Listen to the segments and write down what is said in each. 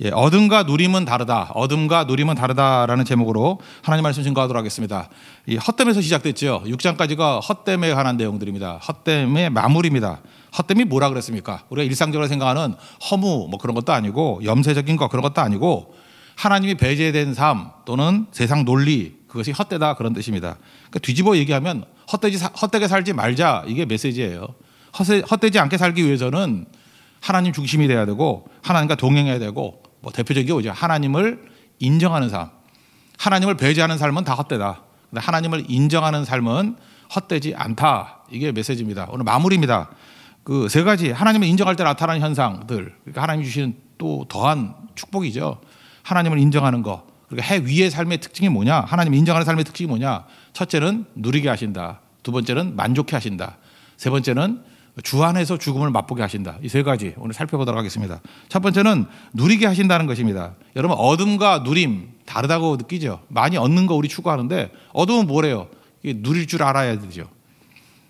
예, 얻음과 누림은 다르다. 얻음과 누림은 다르다라는 제목으로 하나님 말씀 증거하도록 하겠습니다. 이 헛됨에서 시작됐죠. 6장까지가 헛됨에 관한 내용들입니다. 헛됨의 마무리입니다. 헛됨이 뭐라 그랬습니까? 우리가 일상적으로 생각하는 허무 뭐 그런 것도 아니고 염세적인 것 그런 것도 아니고 하나님이 배제된 삶 또는 세상 논리 그것이 헛되다 그런 뜻입니다. 그러니까 뒤집어 얘기하면 헛되지 헛되게 살지 말자 이게 메시지예요. 헛되, 헛되지 않게 살기 위해서는 하나님 중심이 돼야 되고 하나님과 동행해야 되고 뭐 대표적인 게 뭐죠? 하나님을 인정하는 삶. 하나님을 배제하는 삶은 다 헛되다. 근데 하나님을 인정하는 삶은 헛되지 않다. 이게 메시지입니다. 오늘 마무리입니다. 그 세 가지 하나님을 인정할 때 나타나는 현상들. 그러니까 하나님 주시는 또 더한 축복이죠. 하나님을 인정하는 거. 그러니까해 위의 삶의 특징이 뭐냐? 하나님 인정하는 삶의 특징이 뭐냐? 첫째는 누리게 하신다. 두 번째는 만족해 하신다. 세 번째는 주 안에서 죽음을 맛보게 하신다. 이 세 가지 오늘 살펴보도록 하겠습니다. 첫 번째는 누리게 하신다는 것입니다. 여러분 어둠과 누림 다르다고 느끼죠. 많이 얻는 거 우리 추구하는데 어둠은 뭐래요? 누릴 줄 알아야 되죠.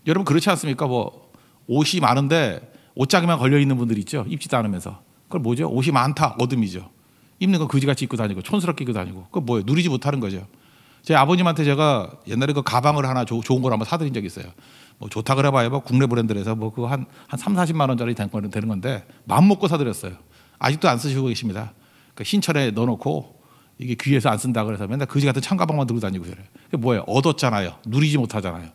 여러분 그렇지 않습니까? 뭐 옷이 많은데 옷장에만 걸려 있는 분들 있죠. 입지도 않으면서 그걸 뭐죠? 옷이 많다 어둠이죠. 입는 거그지같이 입고 다니고 촌스럽게 입고 다니고 그거 뭐예요? 누리지 못하는 거죠. 제 아버님한테 제가 옛날에 그 가방을 하나 조, 좋은 걸 한번 사드린 적이 있어요. 뭐 좋다 그래 봐요뭐 국내 브랜드에서 뭐 그거 한, 한 3, 40만 원짜리 된 거는 되는 건데 마음 먹고 사드렸어요. 아직도 안 쓰시고 계십니다. 그 신철에 넣어놓고 이게 귀에서 안 쓴다 그래서 맨날 그지 같은 창가방만 들고 다니고 그래요. 그게 뭐예요? 얻었잖아요. 누리지 못하잖아요.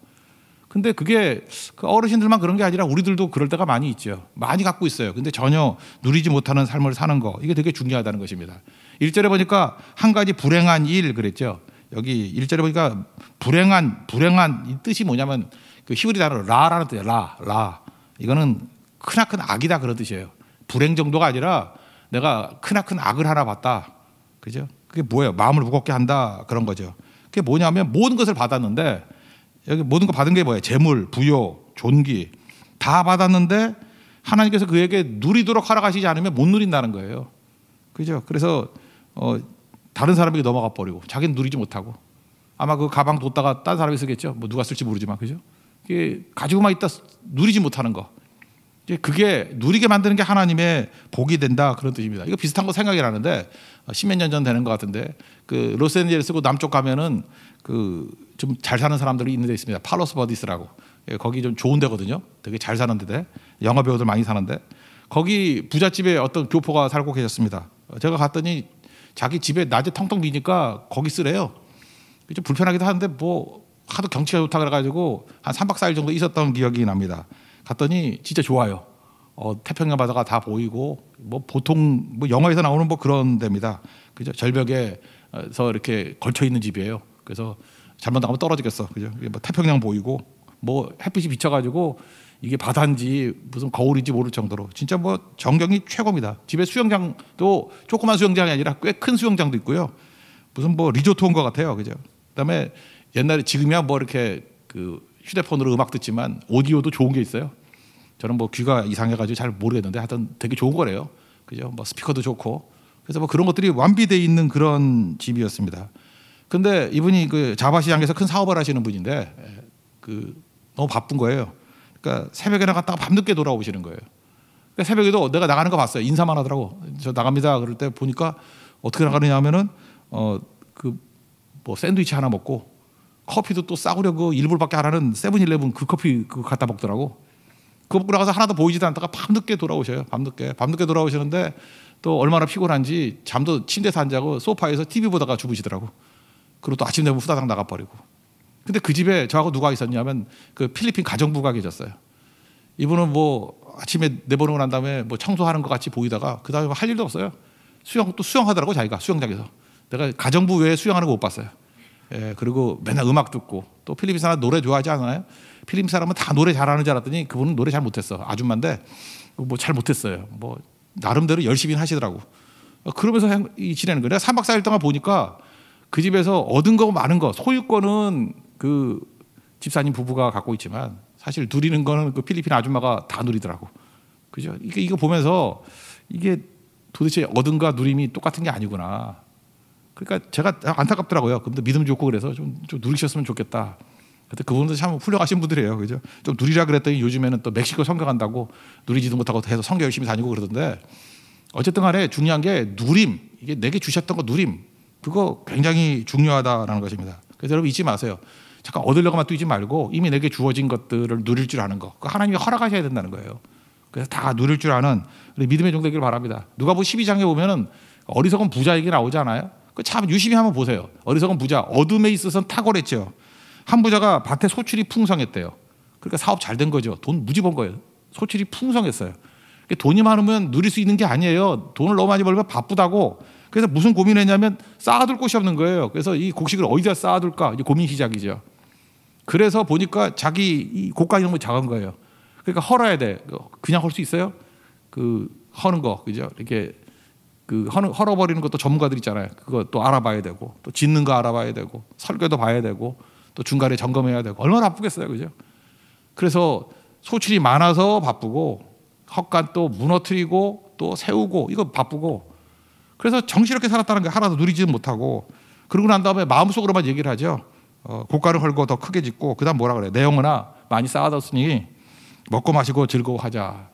근데 그게 그 어르신들만 그런 게 아니라 우리들도 그럴 때가 많이 있죠. 많이 갖고 있어요. 근데 전혀 누리지 못하는 삶을 사는 거 이게 되게 중요하다는 것입니다. 일절에 보니까 한 가지 불행한 일 그랬죠. 여기 일절에 보니까 불행한 불행한 이 뜻이 뭐냐면 그 히브리 단어 라라는 뜻이에요. 라, 라. 이거는 크나큰 악이다 그런 뜻이에요. 불행 정도가 아니라 내가 크나큰 악을 하나 봤다. 그죠? 그게 뭐예요? 마음을 무겁게 한다 그런 거죠. 그게 뭐냐면 모든 것을 받았는데 여기 모든 거 받은 게 뭐예요? 재물, 부요, 존귀 다 받았는데 하나님께서 그에게 누리도록 하락가시지 않으면 못 누린다는 거예요. 그죠? 그래서 어 다른 사람에게 넘어가 버리고 자기는 누리지 못하고 아마 그 가방 뒀다가 딴 사람이 쓰겠죠. 뭐 누가 쓸지 모르지만 그죠? 이게 가지고만 있다 누리지 못하는 거. 그게 누리게 만드는 게 하나님의 복이 된다 그런 뜻입니다. 이거 비슷한 거 생각이 나는데 어, 십몇 년 전 되는 것 같은데 그 로스앤젤레스고 남쪽 가면은 그 좀 잘 사는 사람들이 있는 데 있습니다. 팔로스 버디스라고 예, 거기 좀 좋은 데거든요. 되게 잘 사는 데데 영화 배우들 많이 사는데 거기 부잣집에 어떤 교포가 살고 계셨습니다. 어, 제가 갔더니 자기 집에 낮에 텅텅 비니까 거기 쓰래요. 좀 불편하기도 하는데 뭐 하도 경치가 좋다 그래가지고 한 3박 4일 정도 있었던 기억이 납니다. 갔더니 진짜 좋아요. 어, 태평양 바다가 다 보이고 뭐 보통 뭐 영화에서 나오는 뭐 그런 데입니다. 그죠? 절벽에서 어, 이렇게 걸쳐 있는 집이에요. 그래서 잘못 나가면 떨어지겠어. 그죠? 뭐 태평양 보이고 뭐 햇빛이 비쳐가지고 이게 바다인지 무슨 거울인지 모를 정도로 진짜 뭐 전경이 최고입니다. 집에 수영장도 조그만 수영장이 아니라 꽤 큰 수영장도 있고요. 무슨 뭐 리조트 온것 같아요. 그죠? 그다음에 옛날에 지금이야 뭐 이렇게 그 휴대폰으로 음악 듣지만 오디오도 좋은 게 있어요. 저는 뭐 귀가 이상해가지고 잘 모르겠는데 하여튼 되게 좋은 거래요. 그죠? 뭐 스피커도 좋고 그래서 뭐 그런 것들이 완비돼 있는 그런 집이었습니다. 근데 이분이 그 자바 시장에서 큰 사업을 하시는 분인데 예, 그 너무 바쁜 거예요. 그러니까 새벽에 나갔다가 밤늦게 돌아오시는 거예요. 그러니까 새벽에도 내가 나가는 거 봤어요. 인사만 하더라고. 저 나갑니다. 그럴 때 보니까 어떻게 나가느냐 하면은 어 그 뭐 샌드위치 하나 먹고 커피도 또 싸구려고 1불밖에 안 하는 세븐일레븐 그 커피 그거 갖다 먹더라고. 그거 먹고 나가서 하나도 보이지도 않다가 밤늦게 돌아오셔요. 밤늦게. 밤늦게 돌아오시는데 또 얼마나 피곤한지 잠도 침대에서 안 자고 소파에서 TV 보다가 주무시더라고. 그리고 또 아침 되면 후다닥 나가버리고. 근데 그 집에 저하고 누가 있었냐면 그 필리핀 가정부가 계셨어요. 이분은 뭐 아침에 내보내고 난 다음에 뭐 청소하는 것 같이 보이다가 그 다음에 할 일도 없어요. 수영 또 수영하더라고 자기가 수영장에서 내가 가정부 외에 수영하는 거 못 봤어요. 예, 그리고 맨날 음악 듣고 또 필리핀 사람 노래 좋아하지 않아요? 필리핀 사람은 다 노래 잘하는 줄 알았더니 그분은 노래 잘 못했어 아줌마인데 뭐 잘 못했어요. 뭐 나름대로 열심히 하시더라고. 그러면서 지내는 거예요. 3박 4일 동안 보니까 그 집에서 얻은 거 많은 거 소유권은 그 집사님 부부가 갖고 있지만 사실 누리는 거는 그 필리핀 아줌마가 다 누리더라고. 그죠? 이게 이거 보면서 이게 도대체 얻음과 누림이 똑같은 게 아니구나. 그러니까 제가 안타깝더라고요. 근데 믿음 좋고 그래서 좀, 좀 누리셨으면 좋겠다. 그때 그분도 참 훌륭하신 분들이에요. 그죠? 좀 누리라 그랬더니 요즘에는 또 멕시코 선교 간다고 누리지도 못하고 해서 성교 열심히 다니고 그러던데 어쨌든 간에 중요한 게 누림. 이게 내게 주셨던 거 누림. 그거 굉장히 중요하다라는 것입니다. 그래서 여러분 잊지 마세요. 잠깐 얻으려고만 뛰지 말고 이미 내게 주어진 것들을 누릴 줄 아는 거. 그 하나님이 허락하셔야 된다는 거예요. 그래서 다 누릴 줄 아는 우리 믿음의 종 되기를 바랍니다. 누가 보 12장에 보면은 어리석은 부자 얘기 나오잖아요그 참 유심히 한번 보세요. 어리석은 부자 어둠에 있어서는 탁월했죠. 한 부자가 밭에 소출이 풍성했대요. 그러니까 사업 잘 된 거죠. 돈 무지 번 거예요. 소출이 풍성했어요. 그러니까 돈이 많으면 누릴 수 있는 게 아니에요. 돈을 너무 많이 벌면 바쁘다고. 그래서 무슨 고민했냐면 을 쌓아둘 곳이 없는 거예요. 그래서 이 곡식을 어디다 쌓아둘까 이제 고민 시작이죠. 그래서 보니까 자기 고가 이런 거 작은 거예요. 그러니까 헐어야 돼. 그냥 헐 수 있어요? 그 허는 거 그죠? 이렇게 그 허는, 헐어버리는 것도 전문가들 있잖아요. 그거 또 알아봐야 되고 또 짓는 거 알아봐야 되고 설계도 봐야 되고 또 중간에 점검해야 되고 얼마나 바쁘겠어요, 그죠? 그래서 소출이 많아서 바쁘고 헛간 또 무너뜨리고 또 세우고 이거 바쁘고 그래서 정신없게 살았다는 게 하나도 누리지 못하고 그러고 난 다음에 마음속으로만 얘기를 하죠. 어, 고가를 헐고 더 크게 짓고 그다음 뭐라 그래? 내 영혼아 많이 쌓아뒀으니 먹고 마시고 즐거워하자.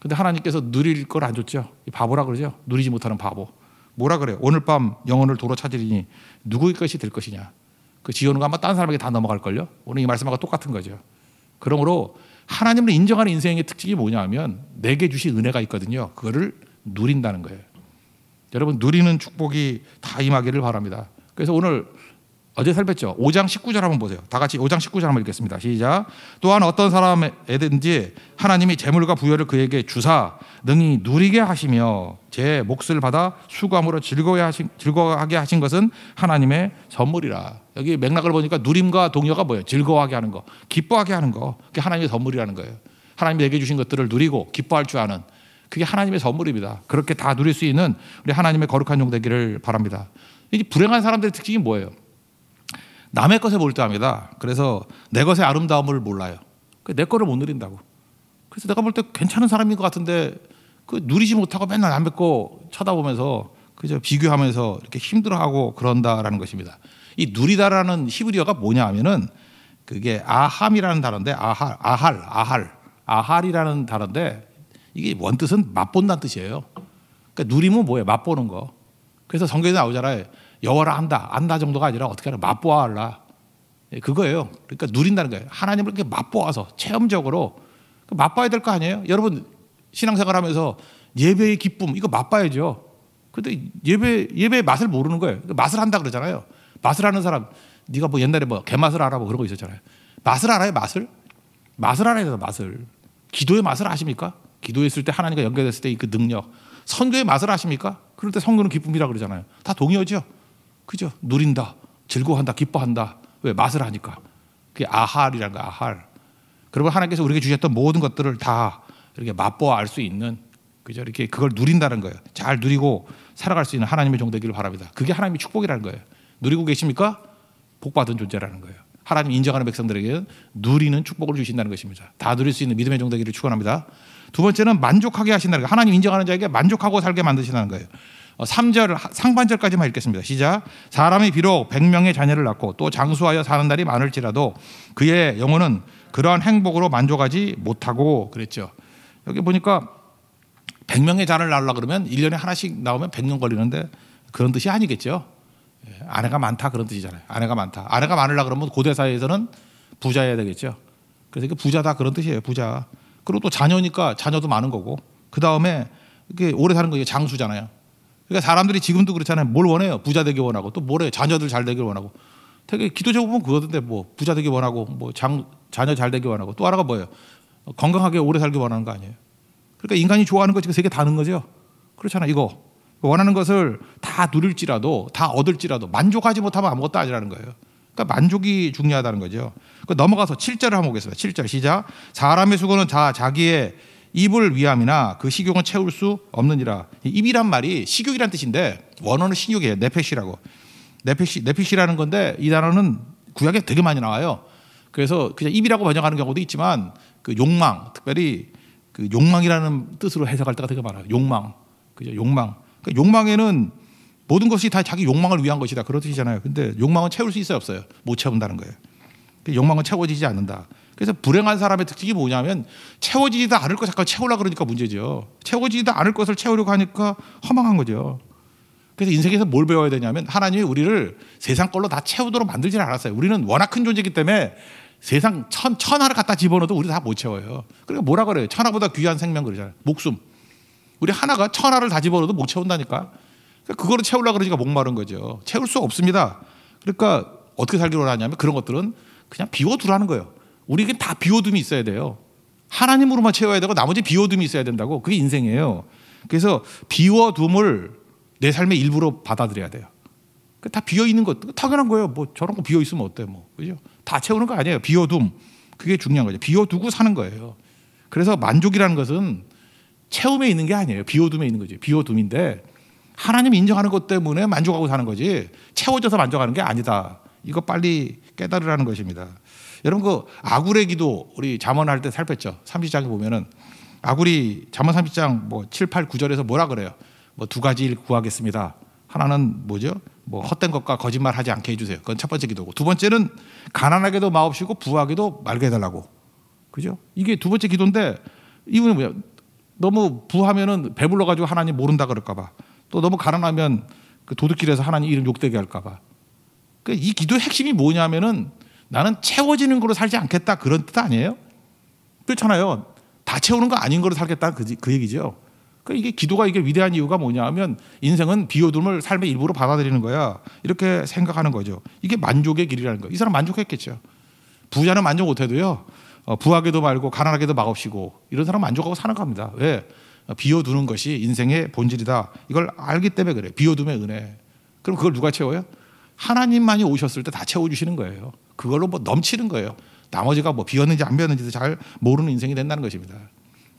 근데 하나님께서 누릴 걸 안 줬죠. 바보라 그러죠. 누리지 못하는 바보. 뭐라 그래 오늘 밤 영혼을 도로 찾으리니 누구의 것이 될 것이냐? 그 지어놓은 거 아마 딴 사람에게 다 넘어갈 걸요. 오늘 이 말씀하고 똑같은 거죠. 그러므로 하나님을 인정하는 인생의 특징이 뭐냐면 하 내게 주신 은혜가 있거든요. 그거를 누린다는 거예요. 여러분 누리는 축복이 다 임하기를 바랍니다. 그래서 오늘 어제 살폈죠. 5장 19절 한번 보세요. 다 같이 5장 19절 한번 읽겠습니다. 시작. 또한 어떤 사람에든지 하나님이 재물과 부여를 그에게 주사 능히 누리게 하시며 제 몫을 받아 수고함으로 즐거워 하게 하신 것은 하나님의 선물이라. 여기 맥락을 보니까 누림과 동요가 뭐예요? 즐거워하게 하는 거, 기뻐하게 하는 거. 그게 하나님의 선물이라는 거예요. 하나님이 내게 주신 것들을 누리고 기뻐할 줄 아는 그게 하나님의 선물입니다. 그렇게 다 누릴 수 있는 우리 하나님의 거룩한 용 되기를 바랍니다. 이 불행한 사람들의 특징이 뭐예요? 남의 것에 몰두합니다. 그래서 내 것의 아름다움을 몰라요. 그 내 것을 못 누린다고. 그래서 내가 볼 때 괜찮은 사람인 것 같은데 그 누리지 못하고 맨날 남의 거 쳐다보면서 그저 비교하면서 이렇게 힘들어하고 그런다라는 것입니다. 이 누리다라는 히브리어가 뭐냐 하면은 그게 아함이라는 단어인데 아할 아할 아할 아할이라는 단어인데 이게 원뜻은 맛본다는 뜻이에요. 그러니까 누림은 뭐예요? 맛보는 거. 그래서 성경에 나오잖아요. 여호와를 다 안다 정도가 아니라 어떻게 하냐 맛보아 알라. 예, 그거예요. 그러니까 누린다는 거예요. 하나님을 이렇게 맛보아서 체험적으로 그 맛봐야 될 거 아니에요? 여러분 신앙생활하면서 예배의 기쁨 이거 맛봐야죠. 근데 예배 예배의 맛을 모르는 거예요. 그러니까 맛을 한다 그러잖아요. 맛을 하는 사람 네가 뭐 옛날에 뭐 개맛을 알아 뭐 그런 거 있었잖아요. 맛을 알아요, 맛을? 맛을 알아야 돼요, 맛을. 기도의 맛을 아십니까? 기도했을 때 하나님과 연결됐을 때그 능력. 선교의 맛을 아십니까? 그럴 때선교는 기쁨이라 그러잖아요. 다동의하죠 그죠? 누린다, 즐거워한다, 기뻐한다. 왜? 맛을 하니까. 그게 아할이라는 거, 아할. 그리고 하나님께서 우리에게 주셨던 모든 것들을 다 이렇게 맛보아 알 수 있는, 그죠? 이렇게 그걸 누린다는 거예요. 잘 누리고 살아갈 수 있는 하나님의 종 되기를 바랍니다. 그게 하나님의 축복이라는 거예요. 누리고 계십니까? 복받은 존재라는 거예요. 하나님 인정하는 백성들에게 누리는 축복을 주신다는 것입니다. 다 누릴 수 있는 믿음의 종 되기를 축원합니다. 두 번째는 만족하게 하신다는 거예요. 하나님 인정하는 자에게 만족하고 살게 만드신다는 거예요. 3절 어, 상반절까지만 읽겠습니다. 시작. 사람이 비록 1명의 자녀를 낳고 또 장수하여 사는 날이 많을지라도 그의 영혼은 그러한 행복으로 만족하지 못하고 그랬죠. 여기 보니까 100명의 자를 낳으려 그러면 1년에 하나씩 나오면 100년 걸리는데 그런 뜻이 아니겠죠. 예, 아내가 많다 그런 뜻이잖아요. 아내가 많다. 아내가 많으려 그러면 고대 사회에서는 부자여야 되겠죠. 그래서 이게 부자다 그런 뜻이에요. 부자. 그리고 또 자녀니까 자녀도 많은 거고. 그 다음에 이게 오래 사는 거 이게 장수잖아요. 그러니까 사람들이 지금도 그렇잖아요. 뭘 원해요? 부자 되길 원하고 또 뭐래요? 자녀들 잘 되길 원하고. 되게 기도적 보면 그거던데 뭐 부자 되길 원하고 뭐 장, 자녀 잘 되길 원하고 또 하나가 뭐예요? 건강하게 오래 살길 원하는 거 아니에요? 그러니까 인간이 좋아하는 것 지금 세 개 다는 거죠. 그렇잖아요. 이거 원하는 것을 다 누릴지라도 다 얻을지라도 만족하지 못하면 아무것도 아니라는 거예요. 그러니까 만족이 중요하다는 거죠. 그 넘어가서 7절을 한번 보겠습니다. 7절 시작. 사람의 수고는 다 자기의 입을 위함이나 그 식욕은 채울 수 없느니라. 입이란 말이 식욕이란 뜻인데 원어는 식욕이에요. 네페시라고. 네페시 네페시라는 건데 이 단어는 구약에 되게 많이 나와요. 그래서 그냥 입이라고 번역하는 경우도 있지만 그 욕망, 특별히 그 욕망이라는 뜻으로 해석할 때가 되게 많아요. 욕망, 그죠? 욕망. 그러니까 욕망에는 모든 것이 다 자기 욕망을 위한 것이다 그런 뜻이잖아요. 근데 욕망은 채울 수 있어요 없어요? 못 채운다는 거예요. 욕망은 채워지지 않는다. 그래서 불행한 사람의 특징이 뭐냐면 채워지지도 않을 것 자꾸 채우려 그러니까 문제죠. 채워지지도 않을 것을 채우려고 하니까 허망한 거죠. 그래서 인생에서 뭘 배워야 되냐면 하나님이 우리를 세상 걸로 다 채우도록 만들지 않았어요. 우리는 워낙 큰 존재이기 때문에 세상 천, 천하를 갖다 집어넣어도 우리 다 못 채워요. 그러니까 뭐라 그래요? 천하보다 귀한 생명 그러잖아요. 목숨. 우리 하나가 천하를 다 집어넣어도 못 채운다니까. 그러니까 그거를 채우려 고 그러니까 목마른 거죠. 채울 수 없습니다. 그러니까 어떻게 살기로 하냐면 그런 것들은 그냥 비워두라는 거예요. 우리에게 다 비워둠이 있어야 돼요. 하나님으로만 채워야 되고 나머지 비워둠이 있어야 된다고 그게 인생이에요. 그래서 비워둠을 내 삶의 일부로 받아들여야 돼요. 그 다 비어 있는 것 당연한 거예요. 뭐 저런 거 비어 있으면 어때 뭐 그죠? 다 채우는 거 아니에요. 비워둠 그게 중요한 거죠. 비워두고 사는 거예요. 그래서 만족이라는 것은 채움에 있는 게 아니에요. 비워둠에 있는 거지. 비워둠인데 하나님 인정하는 것 때문에 만족하고 사는 거지 채워져서 만족하는 게 아니다. 이거 빨리 깨달으라는 것입니다. 여러분 그 아굴의 기도 우리 자문할때 살폈죠. 30장에 보면은 아굴이 자문 30장 뭐 7, 8, 9절에서 뭐라 그래요? 뭐 두 가지 일 구하겠습니다. 하나는 뭐죠? 뭐 헛된 것과 거짓말 하지 않게 해주세요. 그건 첫 번째 기도고 두 번째는 가난하게도 마옵시고 부하게도 말게 해달라고. 그죠? 이게 두 번째 기도인데 이분이 뭐야? 너무 부하면은 배불러 가지고 하나님 모른다 그럴까봐 또 너무 가난하면 그도둑길에서 하나님 이름 욕되게 할까봐. 그이 그러니까 기도의 핵심이 뭐냐면은 나는 채워지는 걸로 살지 않겠다 그런 뜻 아니에요? 그렇잖아요. 다 채우는 거 아닌 걸로 살겠다 그, 그 얘기죠. 그러니까 이게 기도가 이게 위대한 이유가 뭐냐 하면 인생은 비어둠을 삶의 일부로 받아들이는 거야. 이렇게 생각하는 거죠. 이게 만족의 길이라는 거이 사람 만족했겠죠. 부자는 만족 못해도요. 어, 부하게도 말고 가난하게도 막없이고 이런 사람 만족하고 사는 겁니다. 왜? 비어두는 것이 인생의 본질이다. 이걸 알기 때문에 그래. 비어둠의 은혜. 그럼 그걸 누가 채워요? 하나님만이 오셨을 때 다 채워주시는 거예요. 그걸로 뭐 넘치는 거예요. 나머지가 뭐 비었는지 안 비었는지도 잘 모르는 인생이 된다는 것입니다.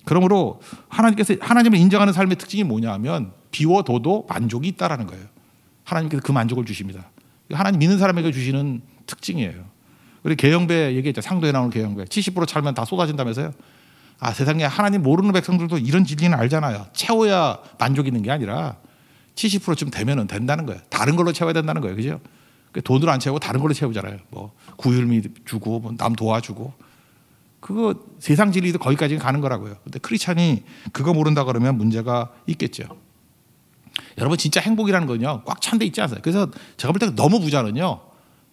그러므로 하나님께서 하나님을 인정하는 삶의 특징이 뭐냐면 비워둬도 만족이 있다라는 거예요. 하나님께서 그 만족을 주십니다. 하나님 믿는 사람에게 주시는 특징이에요. 우리 개영배 얘기했죠. 상도에 나오는 개영배. 70% 찰면 다 쏟아진다면서요. 아 세상에 하나님 모르는 백성들도 이런 진리는 알잖아요. 채워야 만족 있는 게 아니라 70%쯤 되면은 된다는 거예요. 다른 걸로 채워야 된다는 거예요. 그죠? 그 돈으로 안 채우고 다른 걸로 채우잖아요. 뭐 구휼미 주고 뭐남 도와주고 그거 세상 진리도 거기까지 가는 거라고요. 근데 크리스찬이 그거 모른다 그러면 문제가 있겠죠. 여러분 진짜 행복이라는 건요 꽉찬 데 있지 않아요. 그래서 제가 볼 때 너무 부자는요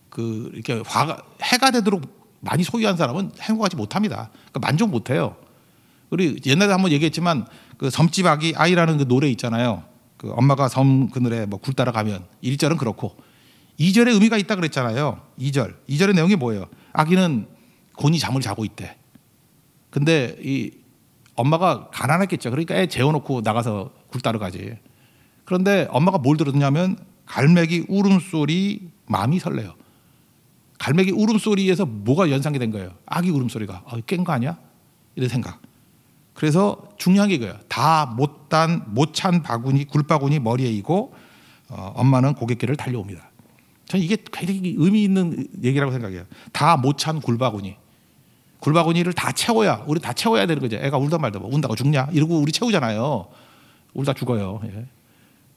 그 이렇게 화가 해가 되도록 많이 소유한 사람은 행복하지 못합니다. 그러니까 만족 못해요. 우리 옛날에 한번 얘기했지만 그 섬집아기 아이라는 그 노래 있잖아요. 그 엄마가 섬 그늘에 뭐굴 따라가면 일절은 그렇고 2절에 의미가 있다 그랬잖아요. 2절. 2절의 내용이 뭐예요? 아기는 곤히 잠을 자고 있대. 근데 이 엄마가 가난했겠죠. 그러니까 애 재워놓고 나가서 굴따러 가지. 그런데 엄마가 뭘 들었냐면 갈매기 울음소리 마음이 설레요. 갈매기 울음소리에서 뭐가 연상이 된 거예요? 아기 울음소리가 어, 아, 깬거 아니야? 이런 생각. 그래서 중요한 게 이거예요. 다 못단 못찬 바구니 굴바구니 머리에 이고 어, 엄마는 고객길을 달려옵니다. 저는 이게 굉장히 의미 있는 얘기라고 생각해요. 다 못 찬 굴바구니. 굴바구니를 다 채워야 우리 다 채워야 되는 거죠. 애가 울다 말다 뭐 운다고 죽냐 이러고 우리 채우잖아요. 울다 죽어요. 예.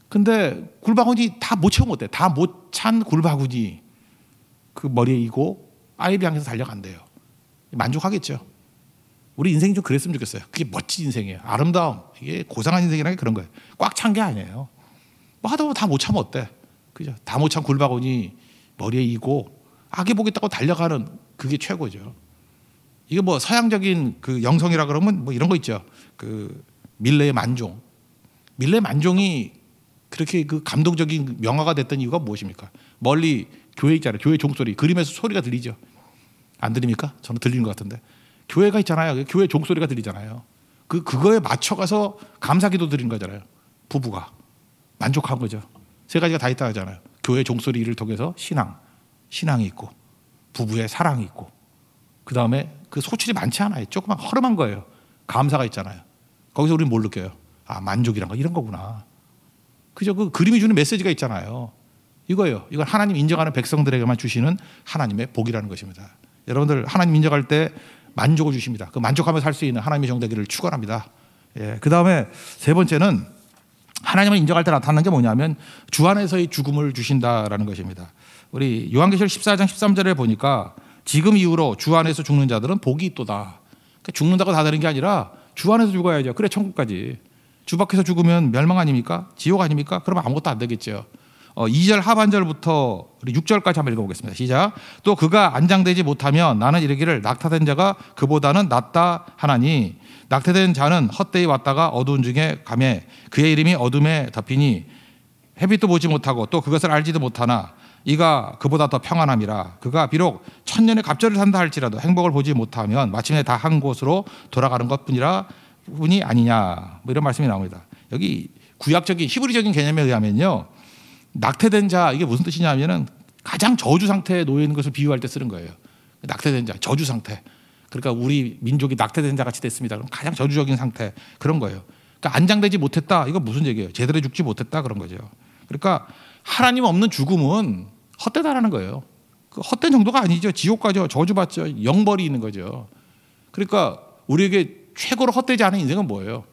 근데 굴바구니 다 못 채운 것 같아요. 다못 찬 굴바구니 그 머리에 이고 아이비 향해서 달려간대요. 만족하겠죠. 우리 인생이 좀 그랬으면 좋겠어요. 그게 멋진 인생이에요. 아름다움 이게 고상한 인생이라는 게 그런 거예요. 꽉 찬 게 아니에요. 뭐 하다 보면 다못 참면 어때? 그죠? 다모창 굴바구니 머리에 이고 악의 보겠다고 달려가는 그게 최고죠. 이게 뭐 서양적인 그 영성이라 그러면 뭐 이런 거 있죠. 그 밀레의 만종. 밀레 만종이 그렇게 그 감동적인 명화가 됐던 이유가 무엇입니까? 멀리 교회 있잖아요. 교회 종소리. 그림에서 소리가 들리죠. 안 들립니까? 저는 들리는 것 같은데. 교회가 있잖아요. 교회 종소리가 들리잖아요. 그, 그거에 맞춰가서 감사기도 드린 거잖아요. 부부가. 만족한 거죠. 세 가지가 다 있다 하잖아요. 교회 종소리를 통해서 신앙, 신앙이 있고 부부의 사랑이 있고 그 다음에 그 소출이 많지 않아요. 조그만 허름한 거예요. 감사가 있잖아요. 거기서 우리는 뭘 느껴요? 아 만족이란 거 이런 거구나. 그죠? 그 그림이 주는 메시지가 있잖아요. 이거예요. 이건 하나님 인정하는 백성들에게만 주시는 하나님의 복이라는 것입니다. 여러분들 하나님 인정할 때 만족을 주십니다. 그 만족하며 살 수 있는 하나님의 정대기를 축원합니다. 예. 그 다음에 세 번째는 하나님을 인정할 때 나타나는 게 뭐냐면 주 안에서의 죽음을 주신다라는 것입니다. 우리 요한계시 14장 13절에 보니까 지금 이후로 주 안에서 죽는 자들은 복이 있도다. 그러니까 죽는다고 다 되는 게 아니라 주 안에서 죽어야죠. 그래 천국까지. 주 밖에서 죽으면 멸망 아닙니까? 지옥 아닙니까? 그러면 아무것도 안 되겠죠. 어, 2절 하반절부터 우리 6절까지 한번 읽어보겠습니다. 시작. 또 그가 안장되지 못하면 나는 이르기를 낙타된 자가 그보다는 낫다 하나니 낙태된 자는 헛되이 왔다가 어두운 중에 감해 그의 이름이 어둠에 덮이니 햇빛도 보지 못하고 또 그것을 알지도 못하나 이가 그보다 더 평안함이라 그가 비록 천년의 갑절을 산다 할지라도 행복을 보지 못하면 마침내 다 한 곳으로 돌아가는 것뿐이라 뿐이 아니냐 뭐 이런 말씀이 나옵니다. 여기 구약적인 히브리적인 개념에 의하면요 낙태된 자 이게 무슨 뜻이냐면은 가장 저주 상태에 놓여 있는 것을 비유할 때 쓰는 거예요. 낙태된 자 저주 상태 그러니까 우리 민족이 낙태된 자 같이 됐습니다. 그럼 가장 저주적인 상태 그런 거예요. 그러니까 안장되지 못했다. 이거 무슨 얘기예요? 제대로 죽지 못했다 그런 거죠. 그러니까 하나님 없는 죽음은 헛되다라는 거예요. 그 헛된 정도가 아니죠. 지옥 가죠. 저주받죠. 영벌이 있는 거죠. 그러니까 우리에게 최고로 헛되지 않은 인생은 뭐예요?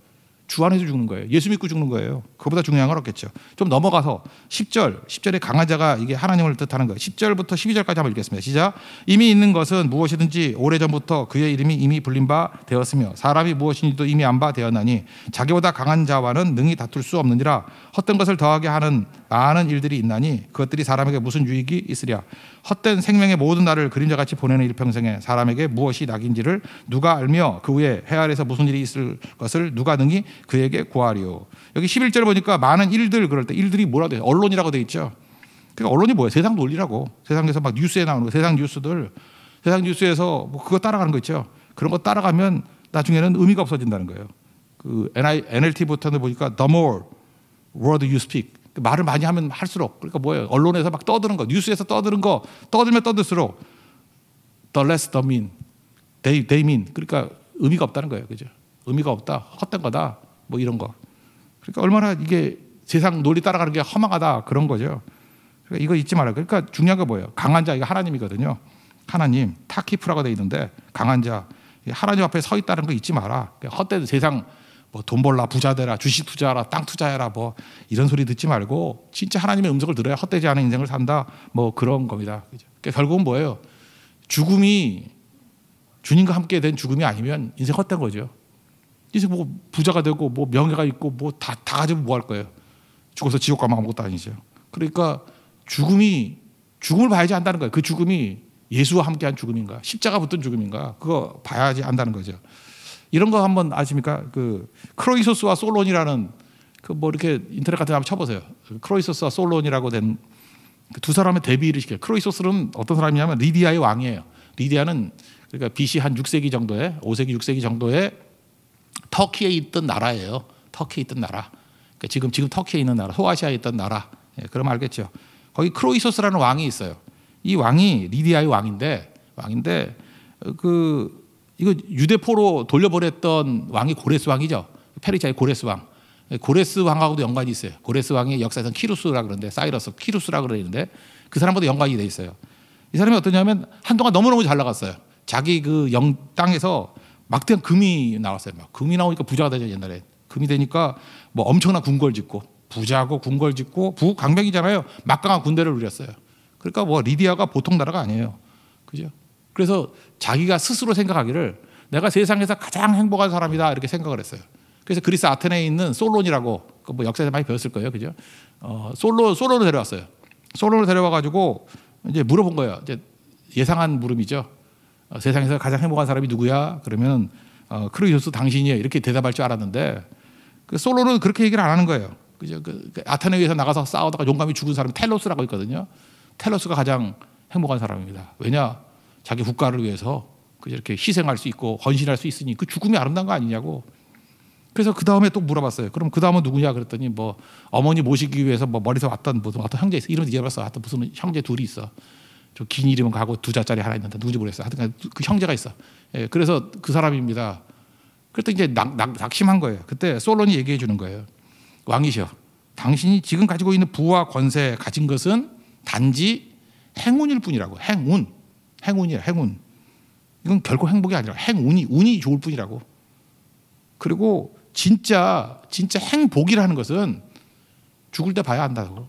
주 안에서 죽는 거예요. 예수 믿고 죽는 거예요. 그보다 중요한 건 없겠죠. 좀 넘어가서 10절, 10절에 강한 자가 이게 하나님을 뜻하는 거예요. 10절부터 12절까지 한번 읽겠습니다. 시작. 이미 있는 것은 무엇이든지 오래전부터 그의 이름이 이미 불린 바 되었으며 사람이 무엇인지도 이미 안바 되었나니 자기보다 강한 자와는 능히 다툴 수 없느니라 헛된 것을 더하게 하는 많은 일들이 있나니 그것들이 사람에게 무슨 유익이 있으랴. 헛된 생명의 모든 날을 그림자같이 보내는 일평생에 사람에게 무엇이 낙인지를 누가 알며 그 후에 해 아래서 무슨 일이 있을 것을 누가 능히 그에게 구하리요. 여기 11절 보니까 많은 일들 그럴 때 일들이 뭐라 고 돼요? 언론이라고 돼 있죠. 그러니까 언론이 뭐예요? 세상 논리라고. 세상에서 막 뉴스에 나오는 거, 세상 뉴스들. 세상 뉴스에서 뭐 그거 따라가는 거 있죠. 그런 거 따라가면 나중에는 의미가 없어진다는 거예요. 그 NLT 버튼을 보니까 the more word you speak. 그 말을 많이 하면 할수록 그러니까 뭐예요? 언론에서 막 떠드는 거, 뉴스에서 떠드는 거, 떠들면 떠들수록 the less the mean, they, they mean. 그러니까 의미가 없다는 거예요, 그죠? 의미가 없다, 헛된 거다. 뭐 이런 거. 그러니까 얼마나 이게 세상 논리 따라가는 게 험악하다 그런 거죠. 그러니까 이거 잊지 말아. 그러니까 중요한 게 뭐예요? 강한 자가 하나님이거든요. 하나님 타키프라고 돼 있는데 강한 자 하나님 앞에 서 있다는 거 잊지 마라. 그러니까 헛되 세상 뭐 돈 벌라 부자 되라 주식 투자하라 땅 투자해라 뭐 이런 소리 듣지 말고 진짜 하나님의 음성을 들어야 헛되지 않은 인생을 산다 뭐 그런 겁니다. 그러니까 결국은 뭐예요? 죽음이 주님과 함께 된 죽음이 아니면 인생 헛된 거죠. 인생 뭐 부자가 되고 뭐 명예가 있고 뭐 다 다가지고뭐 할 거예요. 죽어서 지옥 가면 아무것도 아니죠. 그러니까 죽음이 죽음을 봐야지 안다는 거예요. 그 죽음이 예수와 함께한 죽음인가, 십자가 붙은 죽음인가, 그거 봐야지 안다는 거죠. 이런 거 한번 아십니까? 그 크로이소스와 솔론이라는 그 뭐 이렇게 인터넷 같은 거 한번 쳐보세요. 크로이소스와 솔론이라고 된두 그 사람의 대비를 시켜요. 크로이소스는 어떤 사람이냐면 리디아의 왕이에요. 리디아는 그러니까 BC 한 6세기 정도에 5세기 6세기 정도에 터키에 있던 나라예요. 터키에 있던 나라. 그러니까 지금 지금 터키에 있는 나라, 소아시아에 있던 나라. 예, 그럼 알겠죠. 거기 크로이소스라는 왕이 있어요. 이 왕이 리디아의 왕인데 왕인데 어, 그 이거 유대포로 돌려보냈던 왕이 고레스 왕이죠. 페르시아의 고레스 왕. 예, 고레스 왕하고도 연관이 있어요. 고레스 왕이 역사상 키루스라 그러는데 사이러스 키루스라 그러는데 그사람하고 연관이 돼 있어요. 이 사람이 어떠냐면 한동안 너무너무 잘 나갔어요. 자기 그 영 땅에서 막대한 금이 나왔어요. 막 금이 나오니까 부자가 되죠 옛날에. 금이 되니까 뭐 엄청난 궁궐 짓고 부자고 궁궐 짓고 부강병이잖아요. 막강한 군대를 누렸어요. 그러니까 뭐 리디아가 보통 나라가 아니에요. 그죠? 그래서 자기가 스스로 생각하기를 내가 세상에서 가장 행복한 사람이다 이렇게 생각을 했어요. 그래서 그리스 아테네에 있는 솔론이라고 그 뭐 역사에서 많이 배웠을 거예요, 그죠? 어, 솔로 솔로를 데려왔어요. 솔로를 데려와 가지고 이제 물어본 거예요. 이제 예상한 물음이죠. 어, 세상에서 가장 행복한 사람이 누구야? 그러면 어, 크루이오스 당신이에요. 이렇게 대답할 줄 알았는데 그 솔로는 그렇게 얘기를 안 하는 거예요. 그죠? 그, 그 아테네에서 나가서 싸우다가 용감히 죽은 사람이 텔로스라고 있거든요. 텔로스가 가장 행복한 사람입니다. 왜냐? 자기 국가를 위해서 그 이렇게 희생할 수 있고 헌신할 수 있으니 그 죽음이 아름다운 거 아니냐고. 그래서 그 다음에 또 물어봤어요. 그럼 그 다음은 누구냐? 그랬더니 뭐 어머니 모시기 위해서 뭐 머리서 왔던 무슨 어떤 형제 있어. 이런 얘기해봤어. 하여튼 무슨 형제 둘이 있어. 좀긴 이름은 가고 두 자짜리 하나 있는데 누군지 모르겠어. 하여튼 그 형제가 있어. 예, 그래서 그 사람입니다. 그랬 이제 낙, 낙, 낙심한 거예요. 그때 솔론이 얘기해 주는 거예요. 왕이셔. 당신이 지금 가지고 있는 부와 권세 가진 것은 단지 행운일 뿐이라고. 행운. 행운이야, 행운. 이건 결코 행복이 아니라 행운이, 운이 좋을 뿐이라고. 그리고 진짜, 진짜 행복이라는 것은 죽을 때 봐야 한다고.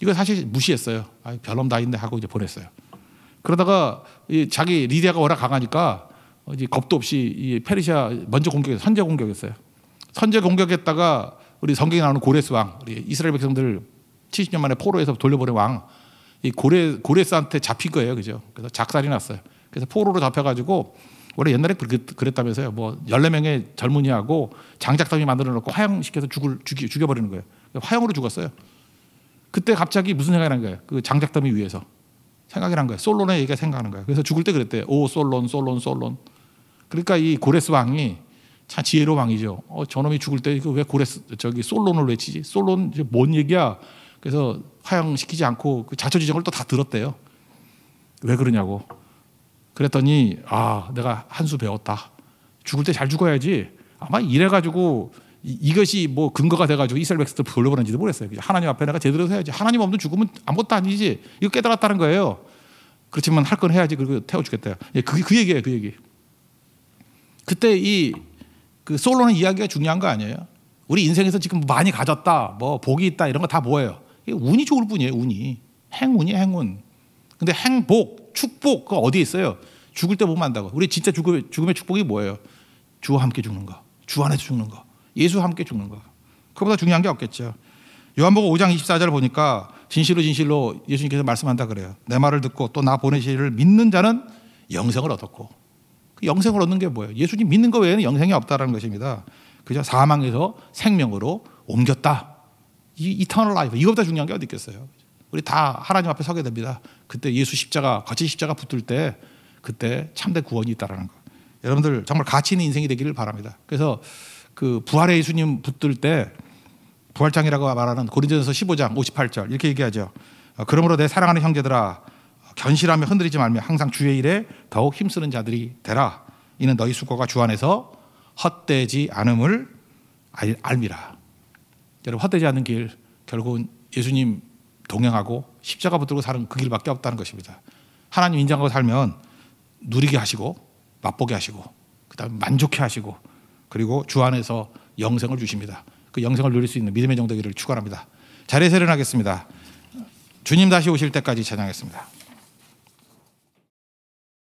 이거 사실 무시했어요. 아, 별놈 다인데 하고 이제 보냈어요. 그러다가 이 자기 리디아가 워낙 강하니까 이제 겁도 없이 이 페르시아 먼저 공격했 선제 공격했어요. 선제 공격했다가 우리 성경에 나오는 고레스 왕, 우리 이스라엘 백성들 70년 만에 포로에서 돌려보낸 왕, 이 고레 고레스한테 잡힌 거예요, 그죠? 그래서 작살이 났어요. 그래서 포로로 잡혀가지고 원래 옛날에 그랬다면서요. 뭐 14명의 젊은이하고 장작당이 만들어 놓고 화형시켜서 죽을, 죽이, 죽여버리는 거예요. 화형으로 죽었어요. 그때 갑자기 무슨 생각이 난 거예요? 그 장작더미 위에서 생각이 난 거예요. 솔론의 얘기가 생각하는 거예요. 그래서 죽을 때 그랬대요. 오 솔론 솔론 솔론. 그러니까 이 고레스 왕이 참지혜로 왕이죠. 어, 저놈이 죽을 때왜 고레스 저기 솔론을 외치지? 솔론 뭔 얘기야? 그래서 화형시키지 않고 그 자초 지정을 또 다 들었대요. 왜 그러냐고. 그랬더니 아 내가 한 수 배웠다. 죽을 때 잘 죽어야지. 아마 이래가지고 이것이 뭐 근거가 돼가지고 이스라엘 백성들 불러보는지도 모르겠어요. 하나님 앞에 내가 제대로 서야지. 하나님 없는 죽음은 아무것도 아니지. 이거 깨달았다는 거예요. 그렇지만 할 건 해야지. 그리고 태워 주겠다. 예, 그, 그 얘기예요. 그 얘기. 그때 이 그 솔로는 이야기가 중요한 거 아니에요? 우리 인생에서 지금 많이 가졌다, 뭐 복이 있다 이런 거 다 뭐예요? 운이 좋을 뿐이에요. 운이 행운이 행운. 근데 행복, 축복 그어디 있어요? 죽을 때 보면 안다고. 우리 진짜 죽음, 죽음의 축복이 뭐예요? 주와 함께 죽는 거, 주 안에서 죽는 거. 예수와 함께 죽는 거. 그보다 중요한 게 없겠죠. 요한복음 5장 24절 보니까 진실로 진실로 예수님께서 말씀한다 그래요. 내 말을 듣고 또 나 보내시를 믿는 자는 영생을 얻었고 그 영생을 얻는 게 뭐예요? 예수님 믿는 거 외에는 영생이 없다라는 것입니다. 그저 사망에서 생명으로 옮겼다. 이 이터널 라이프 이거보다 중요한 게 어디 있겠어요? 우리 다 하나님 앞에 서게 됩니다. 그때 예수 십자가 거친 십자가 붙을 때 그때 참된 구원이 있다라는 거. 여러분들 정말 가치 있는 인생이 되기를 바랍니다. 그래서 그 부활의 예수님 붙들 때 부활장이라고 말하는 고린도전서 15장 58절 이렇게 얘기하죠. 어, 그러므로 내 사랑하는 형제들아 견실하며 흔들리지 말며 항상 주의 일에 더욱 힘쓰는 자들이 되라. 이는 너희 수고가 주 안에서 헛되지 않음을 알미라. 여러분 헛되지 않는 길 결국은 예수님 동행하고 십자가 붙들고 사는 그 길밖에 없다는 것입니다. 하나님 인정하고 살면 누리게 하시고 맛보게 하시고 그다음에 만족해 하시고 그리고 주 안에서 영생을 주십니다. 그 영생을 누릴 수 있는 믿음의 정도기를 축원합니다. 자리에서 일겠습니다 주님 다시 오실 때까지 찬양했습니다.